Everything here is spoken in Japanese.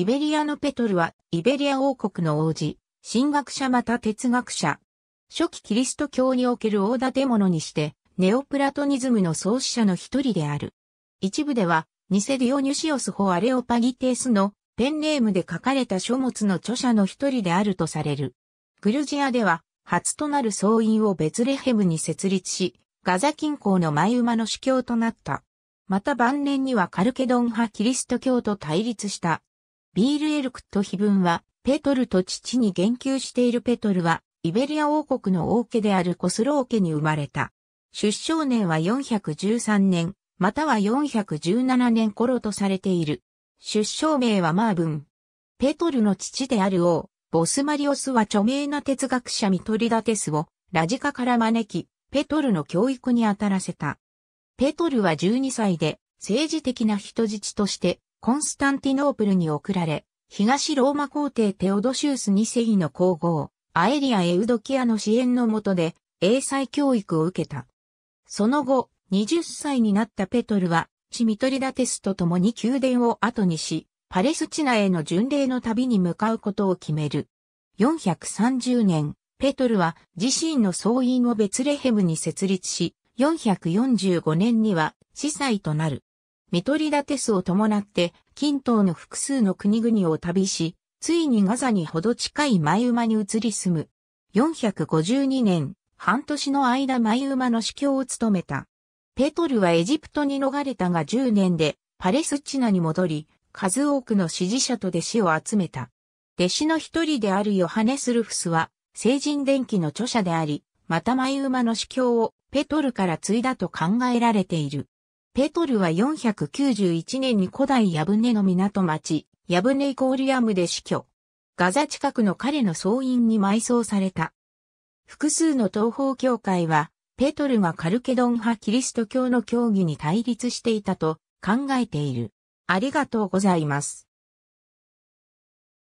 イベリアのペトルは、イベリア王国の王子、神学者また哲学者。初期キリスト教における大建物にして、ネオプラトニズムの創始者の一人である。一部では、ニセディオニュシオス・ホアレオパギテースのペンネームで書かれた書物の著者の一人であるとされる。グルジアでは、初となる僧院をベツレヘムに設立し、ガザ近郊の前馬の主教となった。また晩年にはカルケドン派キリスト教と対立したビールエルクト碑文は、ペトルと父に言及しているペトルは、イベリア王国の王家であるコスロー家に生まれた。出生年は413年、または417年頃とされている。出生名はマーブン。ペトルの父である王、ボスマリオスは著名な哲学者ミトリダテスをラジカから招き、ペトルの教育に当たらせた。ペトルは12歳で政治的な人質としてコンスタンティノープルに送られ、東ローマ皇帝テオドシウス2世の皇后、アエリア・エウドキアの支援の下で、英才教育を受けた。その後、20歳になったペトルは、チミトリダテスと共に宮殿を後にし、パレスチナへの巡礼の旅に向かうことを決める。430年、ペトルは自身の総員をベツレヘムに設立し、445年には司祭となる。見取り立てスを伴って近東の複数の国々を旅し、ついにガザにほど近いマイウマに移り住む。452年、半年の間マイウマの司教を務めた。ペトルはエジプトに逃れたが10年でパレスチナに戻り、数多くの支持者と弟子を集めた。弟子の一人であるヨハネス・ルフスは、聖人伝記の著者であり、またマイウマの司教をペトルから継いだと考えられている。ペトルは491年に古代ヤブネの港町、ヤブネイコーリアムで死去。ガザ近くの彼の総員に埋葬された。複数の東方教会は、ペトルがカルケドン派キリスト教の教義に対立していたと考えている。ありがとうございます。